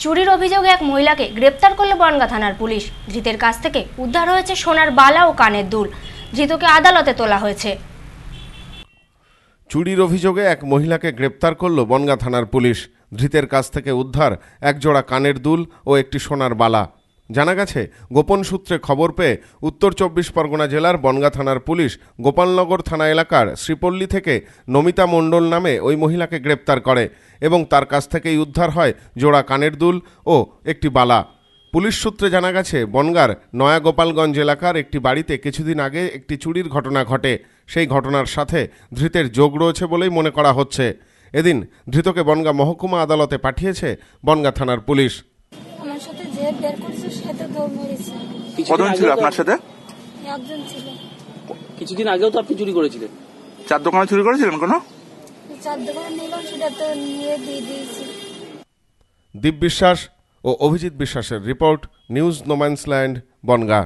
চুরির অভিযোগে এক মহিলাকে গ্রেপ্তার করল বনগা থানার পুলিশ ধৃতের কাছ থেকে উদ্ধার হয়েছে সোনার বালা ও কানের দুল ধৃতকে আদালতে তোলা হয়েছে চুরির অভিযোগে এক মহিলাকে গ্রেপ্তার করল বনগা থানার পুলিশ ধৃতের কাছ থেকে উদ্ধার একজোড়া কানের দুল ও একটি সোনার বালা জানা গেছে গোপন সূত্রে খবর পেয়ে উত্তর চব্বিশ পরগনা জেলার বনগা থানার পুলিশ গোপালনগর থানা এলাকার শ্রীপল্লী থেকে নমিতা মণ্ডল নামে ওই মহিলাকে গ্রেপ্তার করে এবং তার কাছ থেকেই উদ্ধার হয় জোড়া কানের দুল ও একটি বালা পুলিশ সূত্রে জানা গেছে বনগার নয়া গোপালগঞ্জ এলাকার একটি বাড়িতে কিছুদিন আগে একটি চুরির ঘটনা ঘটে সেই ঘটনার সাথে ধৃতের যোগ রয়েছে বলেই মনে করা হচ্ছে এদিন ধৃতকে বনগা মহকুমা আদালতে পাঠিয়েছে বনগা থানার পুলিশ কতজন ছিল আপনার সাথে একজন ছিল কিছুদিন আগেও তো আপনি চুরি করেছিলেন চার দোকানে চুরি করেছিলেন কোনো চার দীপ বিশ্বাস ও অভিজিৎ বিশ্বাসের report news no man's land Bongaon